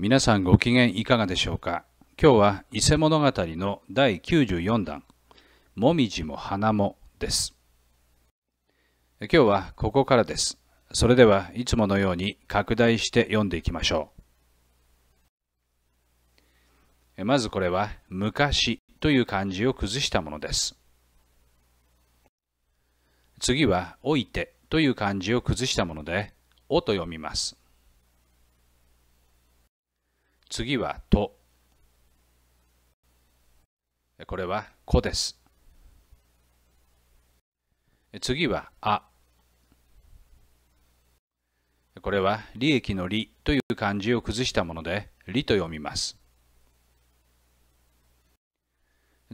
皆さんご機嫌いかがでしょうか今日は伊勢物語の第94弾「もみじも花も」です今日はここからですそれではいつものように拡大して読んでいきましょうまずこれは「昔」という漢字を崩したものです次は「おいて」という漢字を崩したもので「お」と読みます次はと。これはこです。次はあ。これは利益の利という漢字を崩したもので利と読みます。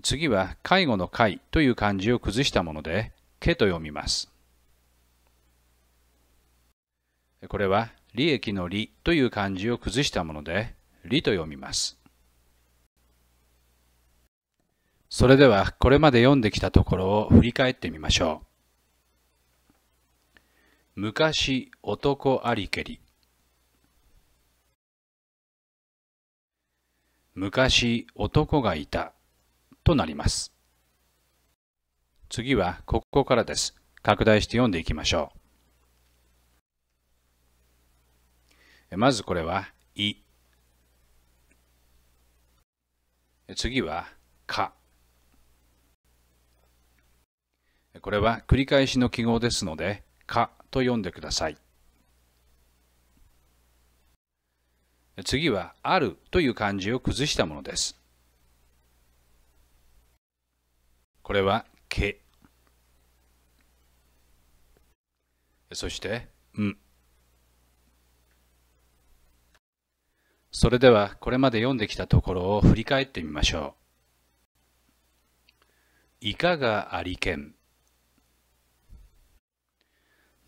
次は介護の介という漢字を崩したものでけと読みます。これは利益の利という漢字を崩したもので理と読みます。それではこれまで読んできたところを振り返ってみましょう。昔男ありけり昔男がいたとなります。次はここからです。拡大して読んでいきましょう。まずこれは「い」次は、か。これは繰り返しの記号ですので、かと読んでください。次は、あるという漢字を崩したものです。これは、け。そして、ん。それではこれまで読んできたところを振り返ってみましょう。いかがありけん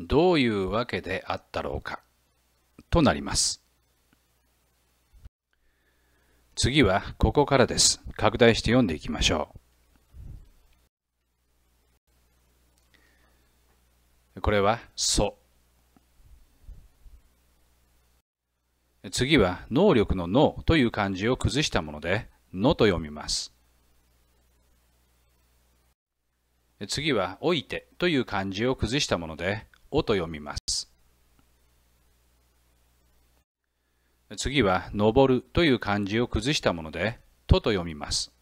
どういうわけであったろうかとなります。次はここからです。拡大して読んでいきましょう。これは「そ」次は能力の能という漢字を崩したもので、のと読みます。次は、おいてという漢字を崩したもので、おと読みます。次は、登るという漢字を崩したもので、とと読みます。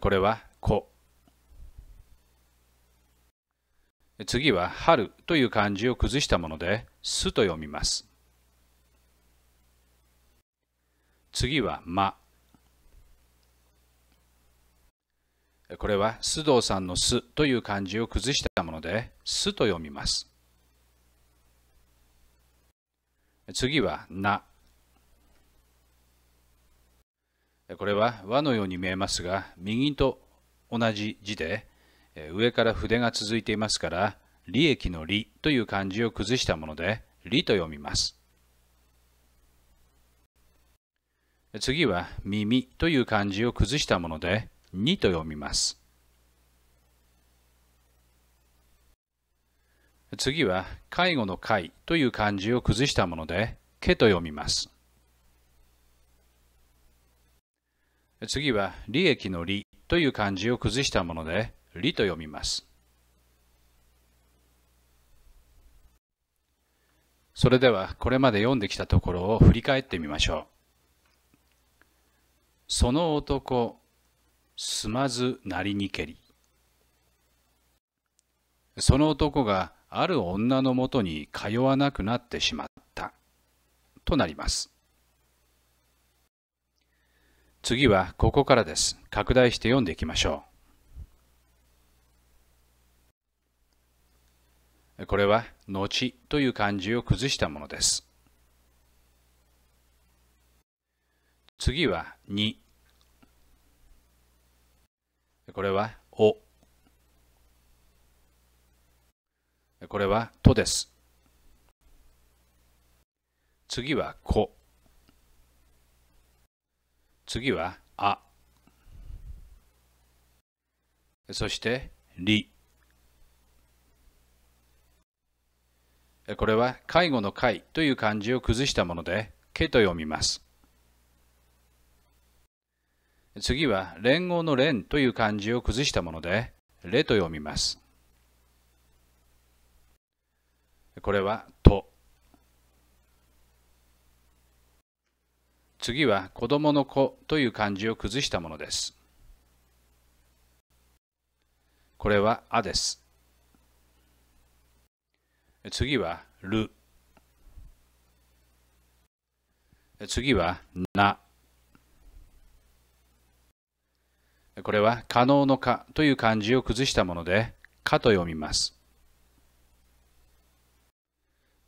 これは、こ次は春という漢字を崩したもので、すと読みます。次はま。これは須藤さんのすという漢字を崩したもので、すと読みます。次はな。これは和のように見えますが、右と同じ字で、上から筆が続いていますから、利益の利という漢字を崩したもので、利と読みます。次は耳という漢字を崩したもので、にと読みます。次は介護の介という漢字を崩したもので、けと読みます。次は利益の利という漢字を崩したもので、理と読みます。それではこれまで読んできたところを振り返ってみましょう。その男、すまずなりにけり。その男がある女のもとに通わなくなってしまった。となります。次はここからです。拡大して読んでいきましょう。これは「後」という漢字を崩したものです次は「に」これは「お」これは「と」です次は「こ」次は「あ」そして「り」これは介護の介という漢字を崩したもので、けと読みます。次は連合の連という漢字を崩したもので、れと読みます。これはと。次は子供の子という漢字を崩したものです。これはあです。次はる次はなこれは可能のかという漢字を崩したものでかと読みます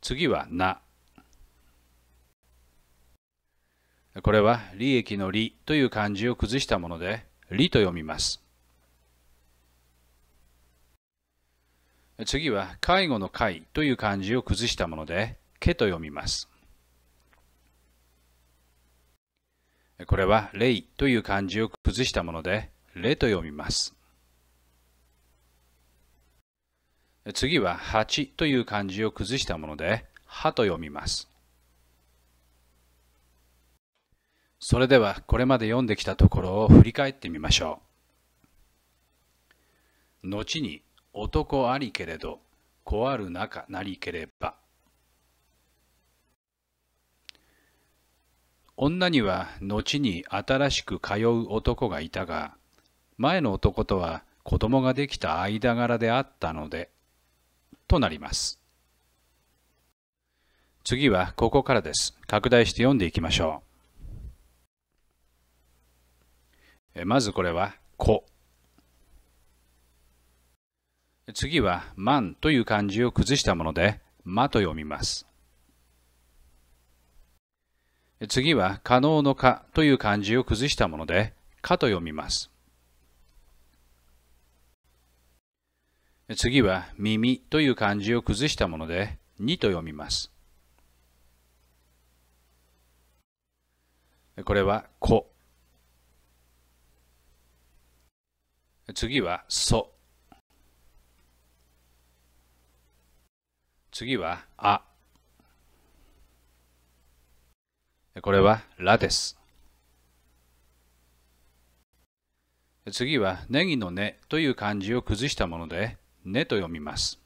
次はなこれは利益の利という漢字を崩したもので利と読みます次は介護の介という漢字を崩したもので、けと読みます。これは、れいという漢字を崩したもので、れと読みます。次は、八という漢字を崩したもので、はと読みます。それでは、これまで読んできたところを振り返ってみましょう。後に、男ありけれどこわる中なりければ女には後に新しく通う男がいたが前の男とは子供ができた間柄であったのでとなります次はここからです拡大して読んでいきましょうまずこれは「子」次は万という漢字を崩したもので、まと読みます。次は可能のかという漢字を崩したもので、かと読みます。次は耳という漢字を崩したもので、にと読みます。これは、こ。次は、そ次は、あ。これは、らです。次は、ネギの根という漢字を崩したもので、根と読みます。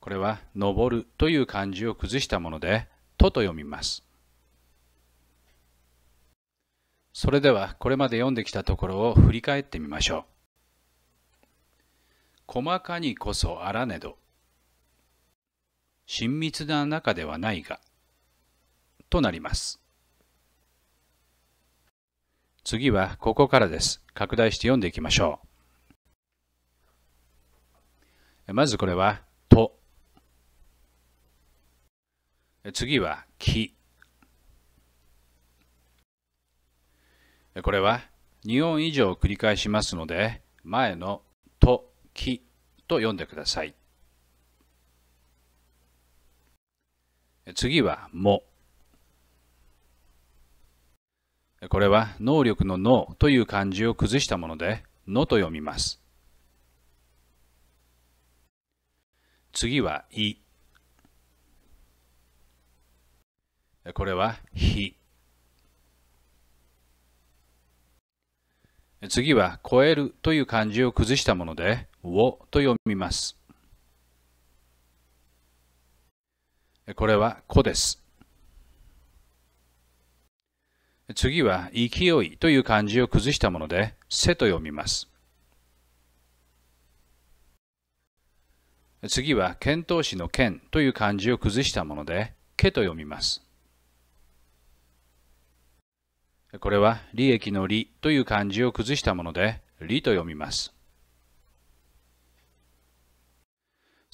これは、登るという漢字を崩したもので、とと読みます。それでは、これまで読んできたところを振り返ってみましょう。細かにこそあらねど親密な中ではないがとなります次はここからです拡大して読んでいきましょうまずこれは「と」次は「き」これは2音以上繰り返しますので前の木と読んでください。次は、も。これは能力の脳という漢字を崩したもので、のと読みます。次は、い。これは、ひ。次は、超えるという漢字を崩したもので、をと読みます。これは子です。次は勢いという漢字を崩したもので、せと読みます。次は遣唐使の剣という漢字を崩したもので、けと読みます。これは利益の利という漢字を崩したもので、利と読みます。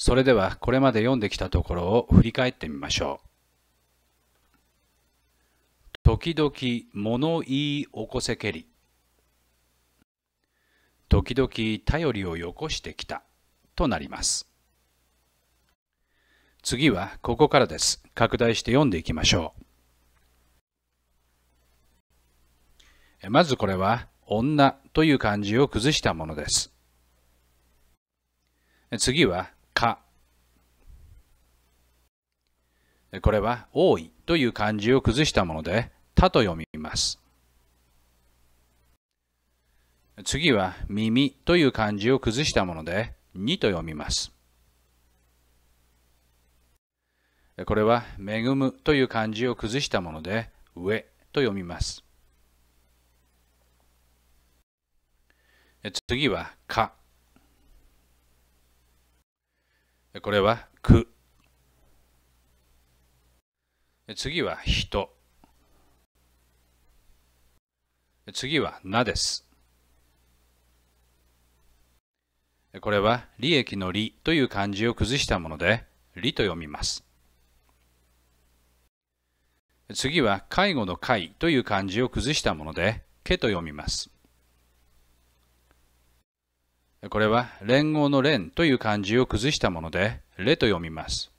それではこれまで読んできたところを振り返ってみましょう。時々物言い起こせけり。時々頼りをよこしてきたとなります。次はここからです。拡大して読んでいきましょう。まずこれは女という漢字を崩したものです。次はか。これは多いという漢字を崩したもので、たと読みます。次は耳という漢字を崩したもので、にと読みます。これは恵むという漢字を崩したもので、上と読みます。次はか。これはく。次は人。次はなです。これは利益の利という漢字を崩したもので、利と読みます。次は介護の介という漢字を崩したもので、けと読みます。これは連合の連という漢字を崩したもので、れと読みます。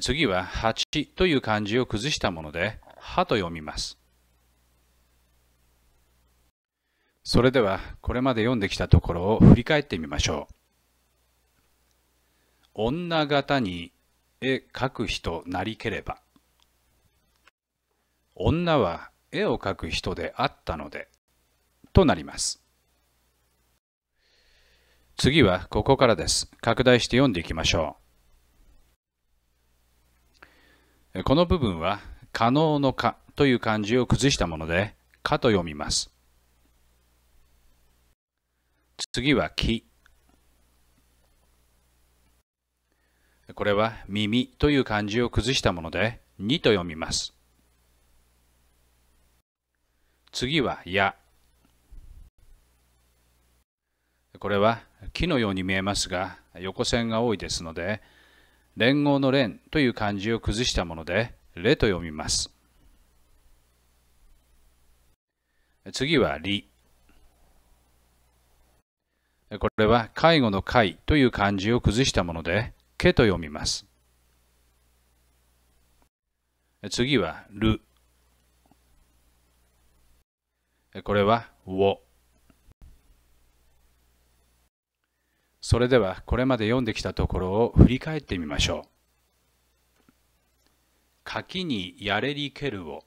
次は八という漢字を崩したもので、はと読みます。それではこれまで読んできたところを振り返ってみましょう。女型に絵描く人なりければ。女は絵を描く人であったので。となります。次はここからです。拡大して読んでいきましょう。この部分は可能の可という漢字を崩したもので、可と読みます。次はき。これは耳という漢字を崩したもので、にと読みます。次はや。これは木のように見えますが横線が多いですので連合の連という漢字を崩したものでれと読みます次はりこれは介護の介という漢字を崩したものでけと読みます次はるこれはをそれではこれまで読んできたところを振り返ってみましょう。柿にやれりけるを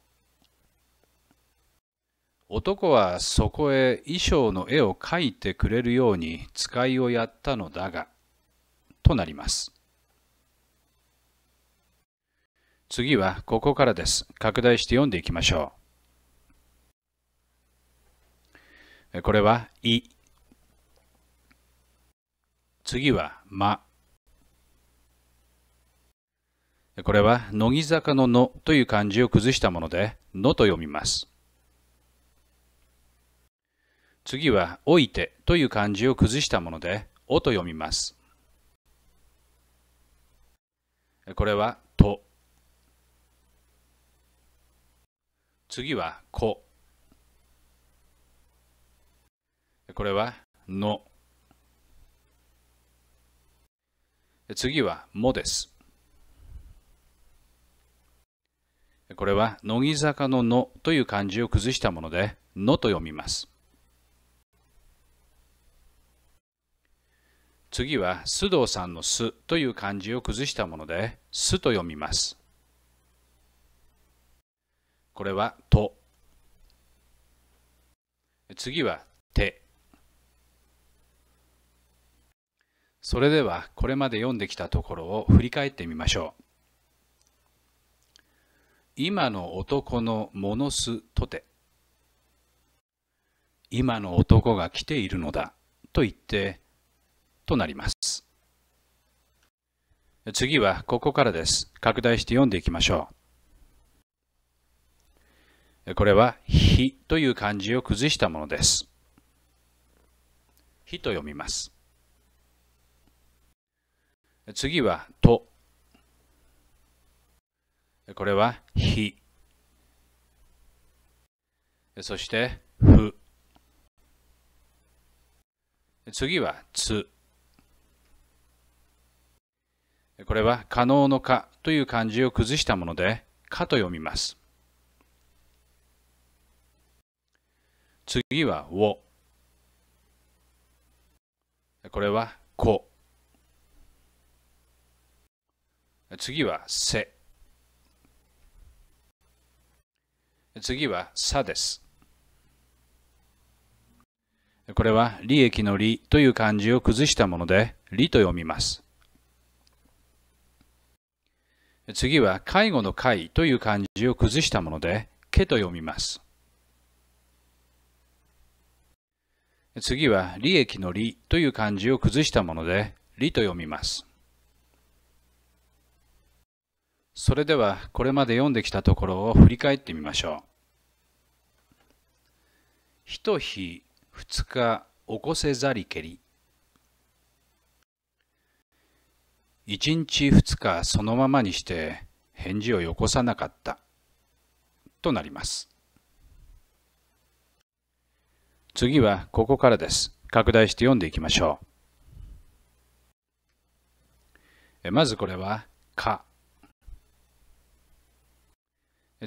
男はそこへ衣装の絵を描いてくれるように使いをやったのだが、となります。次はここからです。拡大して読んでいきましょう。これは、い、次は、ま。これは、乃木坂ののという漢字を崩したもので、のと読みます。次は、おいてという漢字を崩したもので、おと読みます。これは、と。次は、こ。これは、の。次は「も」です。これは乃木坂の「の」という漢字を崩したもので「の」と読みます。次は須藤さんの「す」という漢字を崩したもので「す」と読みます。これは「と」次は「て」それではこれまで読んできたところを振り返ってみましょう。今の男のものすとて。今の男が来ているのだと言ってとなります。次はここからです。拡大して読んでいきましょう。これは「日」という漢字を崩したものです。「日」と読みます。次はと。これはひ。そしてふ。次はつ。これは可能のかという漢字を崩したもので、かと読みます。次はを。これはこ。次はせ。次はさです。これは利益の利という漢字を崩したもので、利と読みます。次は介護の介という漢字を崩したもので、けと読みます。次は利益の利という漢字を崩したもので、利と読みます。それではこれまで読んできたところを振り返ってみましょう。一日二日起こせざりけり。一日二日そのままにして返事をよこさなかった。となります。次はここからです。拡大して読んでいきましょう。まずこれは、か。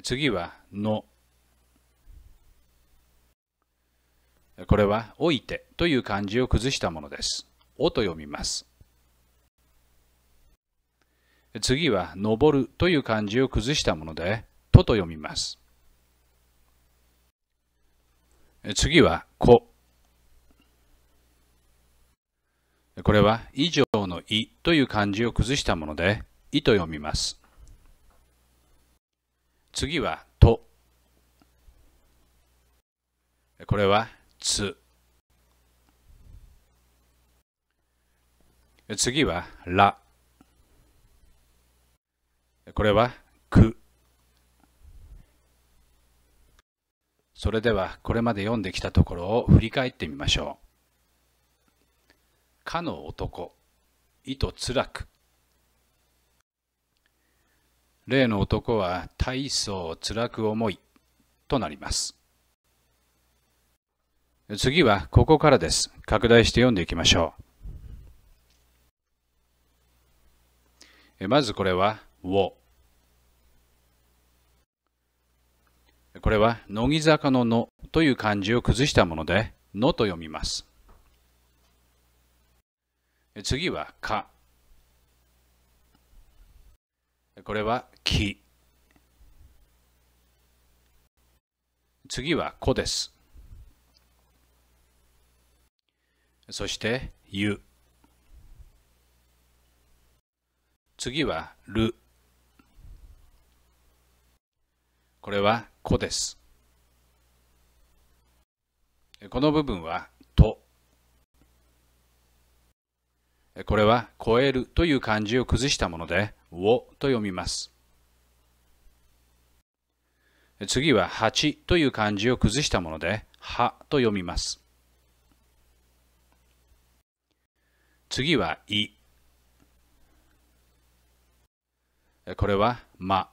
次は「の」これは「おいて」という漢字を崩したものです。「お」と読みます。次は「登る」という漢字を崩したもので「と」と読みます。次は「こ」。これは「以上の「い」という漢字を崩したもので「い」と読みます。次は「と」これは「つ」次は「ら」これは「く」それではこれまで読んできたところを振り返ってみましょう「かの男」「いとつらく」例の男は大層辛く思いとなります。次はここからです。拡大して読んでいきましょう。まずこれは、を。これは、乃木坂ののという漢字を崩したもので、のと読みます。次は、か。これは木。次は子です。そしてゆ」次はる。これは子です。この部分はと。これは超えるという漢字を崩したもので、をと読みます。次は八という漢字を崩したもので、はと読みます。次は、い。これは、ま。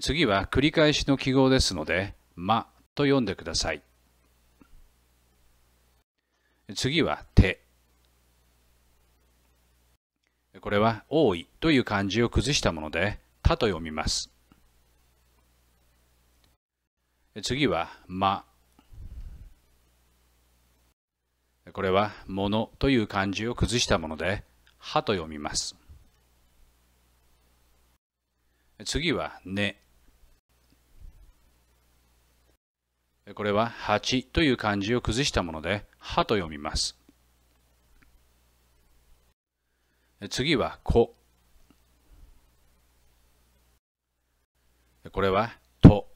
次は繰り返しの記号ですので、まと読んでください。次は、て。これは多いという漢字を崩したもので、他と読みます。次は、ま。これは、ものという漢字を崩したもので、はと読みます。次は、ね。これは、はち」という漢字を崩したもので、はと読みます。次はこ。これはと。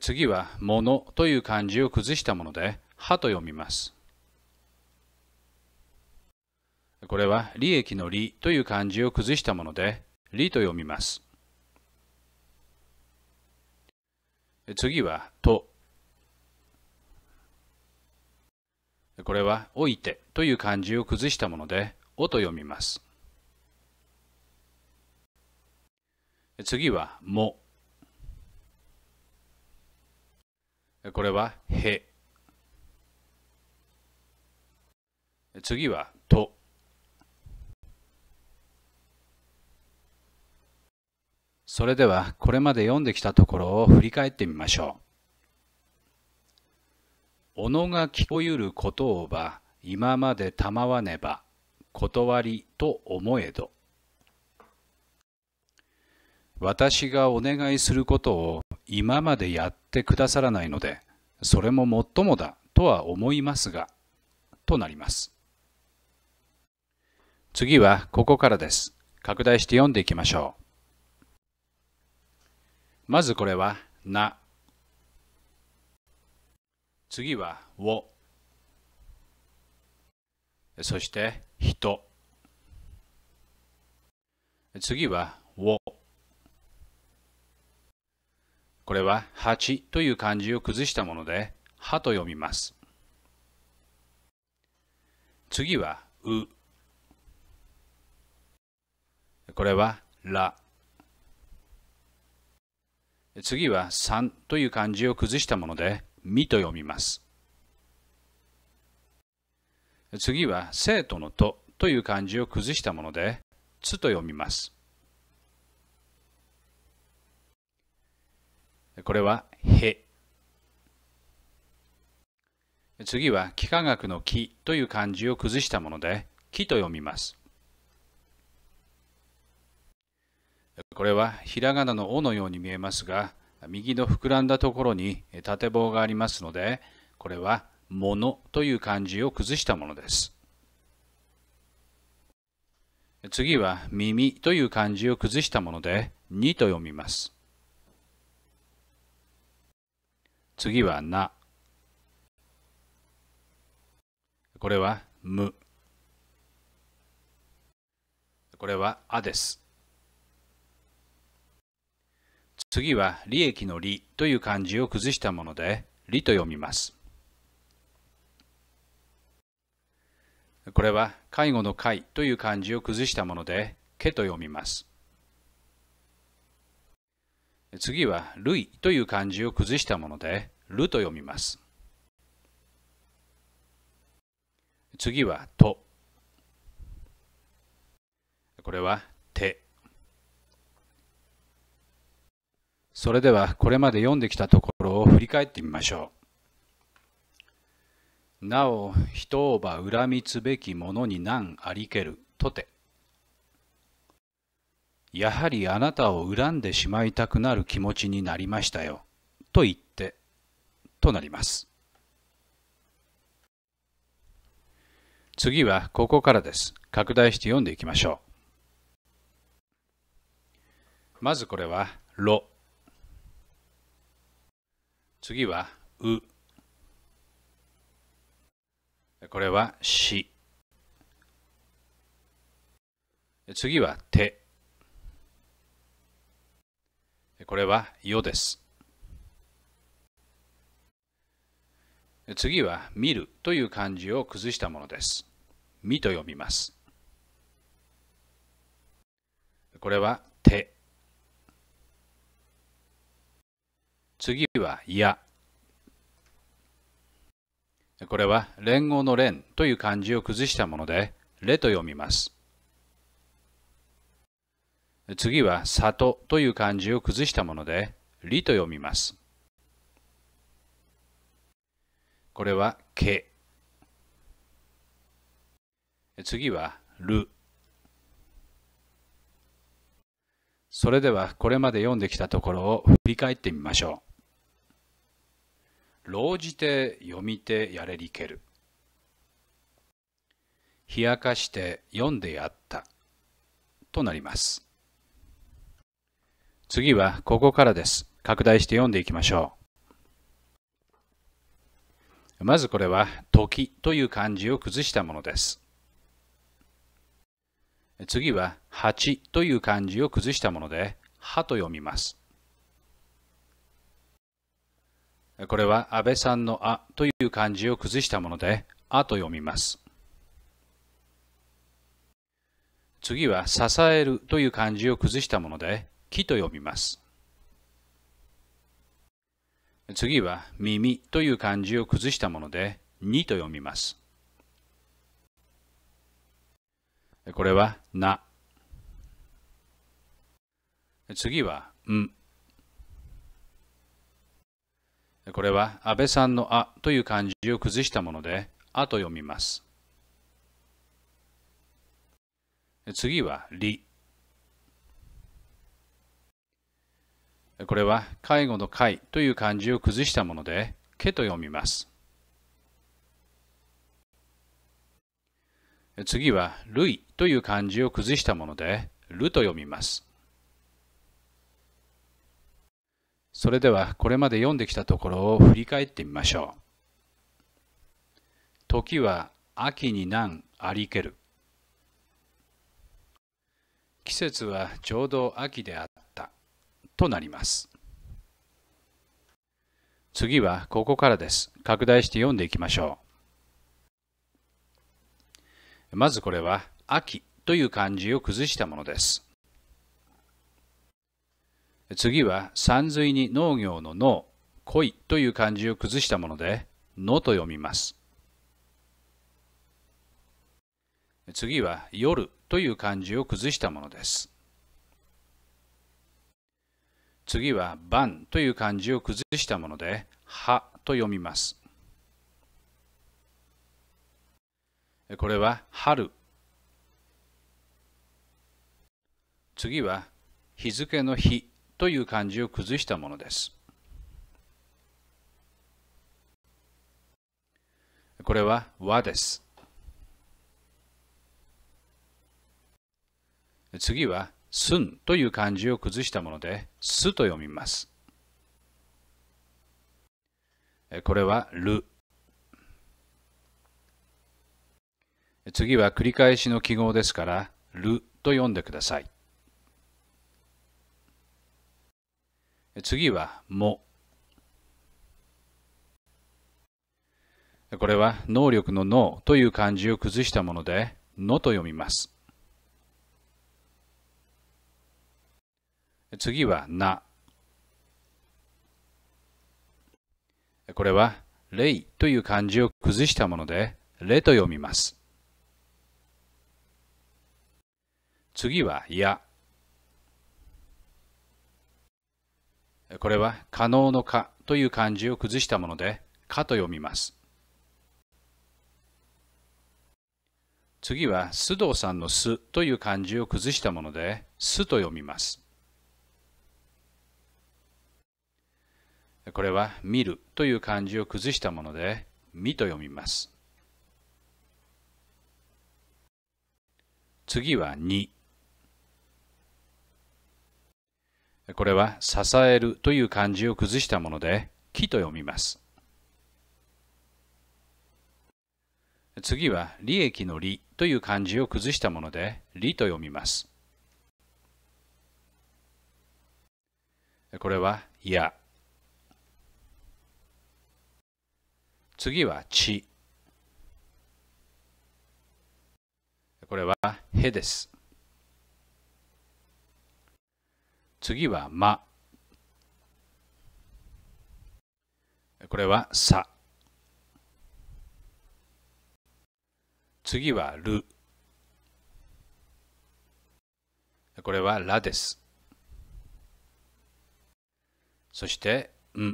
次はものという漢字を崩したもので、はと読みます。これは利益の利という漢字を崩したもので、利と読みます。次はと。これは、おいてという漢字を崩したもので、おと読みます。次は、も。これは、へ。次は、と。それでは、これまで読んできたところを振り返ってみましょう。のが聞こゆることをば今までたまわねば断りと思えど私がお願いすることを今までやってくださらないのでそれももっともだとは思いますがとなります次はここからです拡大して読んでいきましょうまずこれは「な」次はをそして人次はをこれは八という漢字を崩したものでは」と読みます次はうこれはら次は三という漢字を崩したものでみと読みます。次は生徒のとという漢字を崩したもので、つと読みます。これはへ。次は幾何学のき」という漢字を崩したもので、き」と読みます。これはひらがなのおのように見えますが、右の膨らんだところに縦棒がありますので、これはものという漢字を崩したものです。次は耳という漢字を崩したもので、にと読みます。次はな。これはむ。これはあです。次は利益の利という漢字を崩したもので、利と読みます。これは介護の介という漢字を崩したもので、けと読みます。次は類という漢字を崩したもので、ると読みます。次はと。これはそれではこれまで読んできたところを振り返ってみましょう。なお、人をば恨みつべきものに難ありけるとて。やはりあなたを恨んでしまいたくなる気持ちになりましたよ。と言って、となります。次はここからです。拡大して読んでいきましょう。まずこれは、ろ。次は、う。これは、し。次は、て。これは、よです。次は、見るという漢字を崩したものです。みと読みます。これは、次はや」これは連合の連という漢字を崩したもので、れと読みます。次は里という漢字を崩したもので、りと読みます。これはけ。次はる。それではこれまで読んできたところを振り返ってみましょう。ろうじて読みてやれりける。冷やかして読んでやった。となります。次はここからです。拡大して読んでいきましょう。まずこれは時という漢字を崩したものです。次は八という漢字を崩したもので、はと読みます。これは安倍さんの「あ」という漢字を崩したもので「あ」と読みます。次は「支える」という漢字を崩したもので「き」と読みます。次は「耳」という漢字を崩したもので「に」と読みます。これは「な」次は「ん」これは安倍さんの「あ」という漢字を崩したもので「あ」と読みます。次は「り」。これは介護の「介」という漢字を崩したもので「け」と読みます。次は「るい」という漢字を崩したもので「る」と読みます。それではこれまで読んできたところを振り返ってみましょう。時は秋に難ありける。季節はちょうど秋であったとなります。次はここからです。拡大して読んでいきましょう。まずこれは秋という漢字を崩したものです。次は三水に農業の農、恋という漢字を崩したもので、のと読みます。次は夜という漢字を崩したものです。次は晩という漢字を崩したもので、はと読みます。これは春。次は日付の日という漢字を崩したものです。これは和です。次は、すんという漢字を崩したもので、すと読みます。これは、る。次は繰り返しの記号ですから、ると読んでください。次は「も」これは能力の「能」という漢字を崩したもので「の」と読みます次は「な」これは「れい」という漢字を崩したもので「れ」と読みます次は「や」これは可能の可という漢字を崩したもので、可と読みます。次は須藤さんのすという漢字を崩したもので、すと読みます。これは見るという漢字を崩したもので、みと読みます。次はにこれは支えるという漢字を崩したもので木と読みます次は利益の利という漢字を崩したもので利と読みますこれはや次は地これはへです次は「ま」これは「さ」次は「る」これは「ら」ですそして「ん」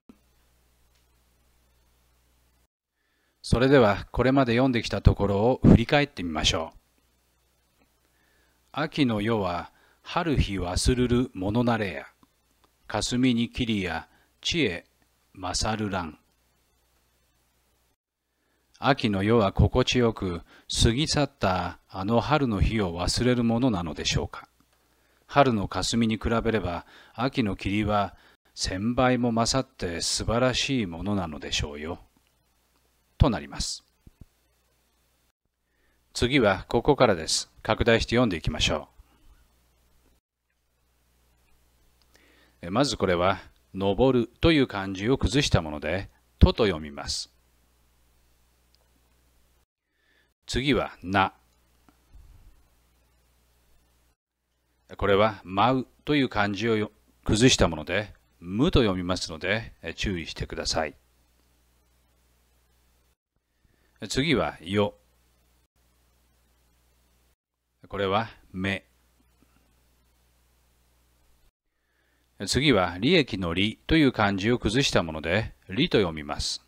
それではこれまで読んできたところを振り返ってみましょう。秋の夜は春日忘るるものなれや、霞にきりや知恵勝るら秋の夜は心地よく過ぎ去ったあの春の日を忘れるものなのでしょうか。春の霞に比べれば秋の霧は千倍も勝って素晴らしいものなのでしょうよ。となります。次はここからです。拡大して読んでいきましょう。まずこれは、登るという漢字を崩したもので、とと読みます。次は、な。これは、舞うという漢字を崩したもので、無と読みますので、注意してください。次は、よ。これは、目。次は利益の利という漢字を崩したもので、利と読みます。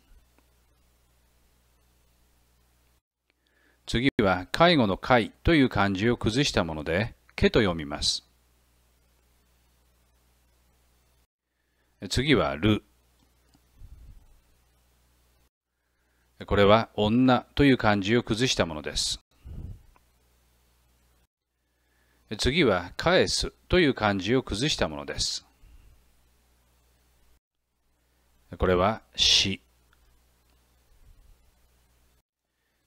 次は介護の介という漢字を崩したもので、けと読みます。次はる。これは女という漢字を崩したものです。次は返すという漢字を崩したものです。これは詩。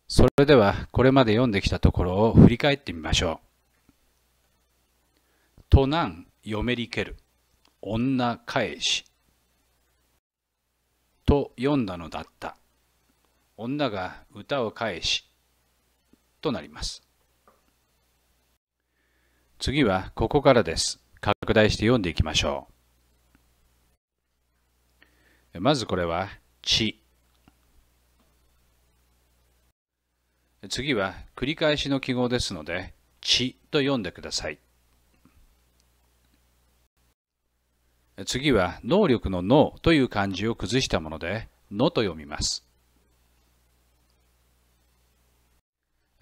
それではこれまで読んできたところを振り返ってみましょう。都南よめりける女返しと読んだのだった。女が歌を返しとなります。次はここからです。拡大して読んでいきましょう。まずこれは地次は繰り返しの記号ですので地と読んでください次は能力の能」という漢字を崩したものでのと読みます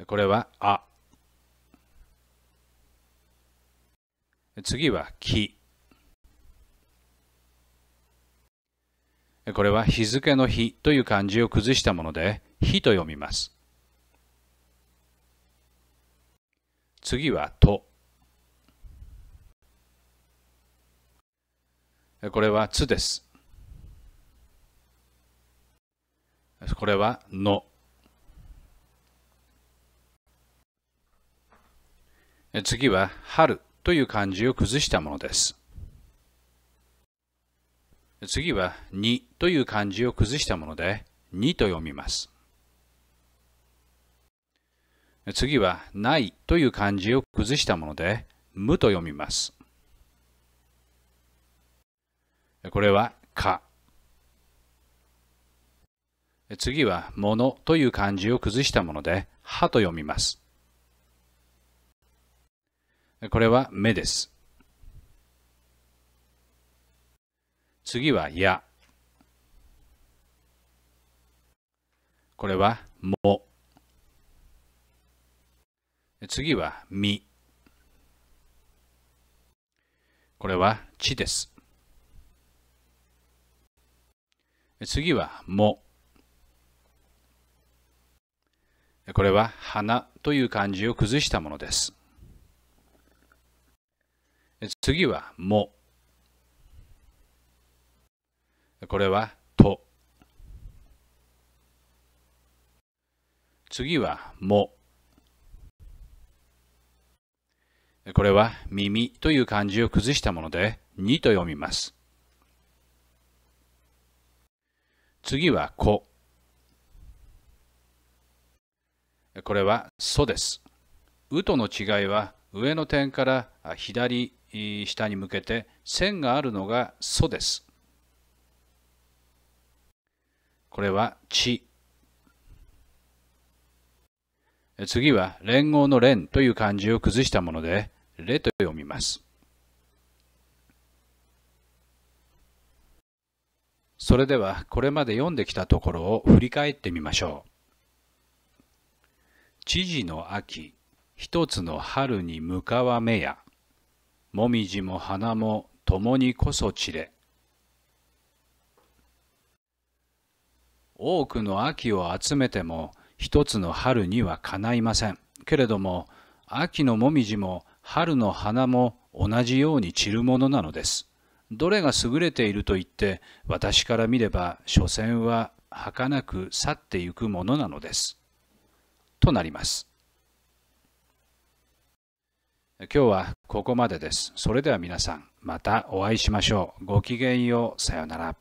これはあ次はき」これは日付の日という漢字を崩したもので、日と読みます。次はと。これはつです。これはの。次は春という漢字を崩したものです。次は「に」という漢字を崩したもので「に」と読みます次は「ない」という漢字を崩したもので「む」と読みますこれは「か」次は「もの」という漢字を崩したもので「は」と読みますこれは「目」です次はや。これはも。次はみ。これはちです。次はも。これは花という漢字を崩したものです。次はも。これはと。次はも。これは耳という漢字を崩したもので、にと読みます。次はこ。これはそです。うとの違いは上の点から左下に向けて線があるのがそです。これは地。次は連合の連という漢字を崩したもので、れと読みます。それではこれまで読んできたところを振り返ってみましょう。知事の秋、一つの春に向かわめや、もみじも花も共にこそ散れ。多くの秋を集めても一つの春にはかないませんけれども秋のもみじも春の花も同じように散るものなのですどれが優れていると言って私から見れば所詮は儚く去ってゆくものなのですとなります今日はここまでですそれでは皆さんまたお会いしましょうごきげんようさようなら